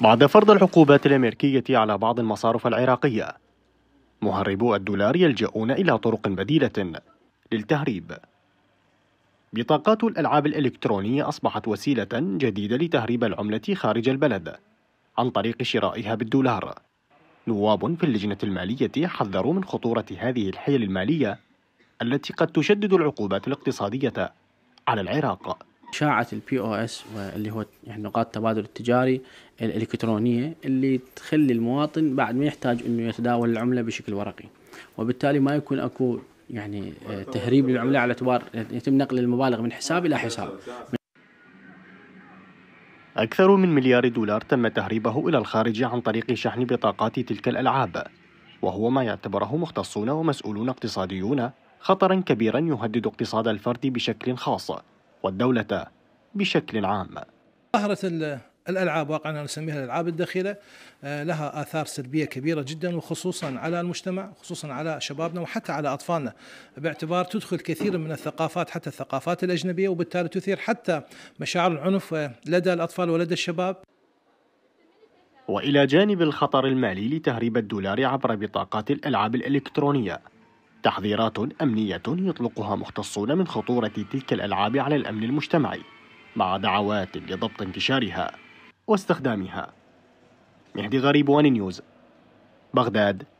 بعد فرض العقوبات الأمريكية على بعض المصارف العراقية مهربو الدولار يلجؤون إلى طرق بديلة للتهريب بطاقات الألعاب الإلكترونية أصبحت وسيلة جديدة لتهريب العملة خارج البلد عن طريق شرائها بالدولار نواب في اللجنة المالية حذروا من خطورة هذه الحيل المالية التي قد تشدد العقوبات الاقتصادية على العراق إشاعة البي او اس واللي هو يعني نقاط التبادل التجاري الإلكترونية اللي تخلي المواطن بعد ما يحتاج إنه يتداول العملة بشكل ورقي وبالتالي ما يكون اكو يعني آه، تهريب للعملة على اعتبار يتم نقل المبالغ من حساب إلى حساب أكثر من مليار دولار تم تهريبه إلى الخارج عن طريق شحن بطاقات تلك الألعاب وهو ما يعتبره مختصون ومسؤولون اقتصاديون خطرا كبيرا يهدد اقتصاد الفرد بشكل خاص والدولة بشكل عام ظهرت الالعاب واقعا نسميها الالعاب الدخيلة آه، لها اثار سلبيه كبيره جدا وخصوصا على المجتمع خصوصا على شبابنا وحتى على اطفالنا باعتبار تدخل كثير من الثقافات حتى الثقافات الاجنبيه وبالتالي تثير حتى مشاعر العنف آه، لدى الاطفال ولدى الشباب والى جانب الخطر المالي لتهريب الدولار عبر بطاقات الالعاب الالكترونيه تحذيرات أمنية يطلقها مختصون من خطورة تلك الألعاب على الأمن المجتمعي مع دعوات لضبط انتشارها واستخدامها مهدي غريب وان نيوز بغداد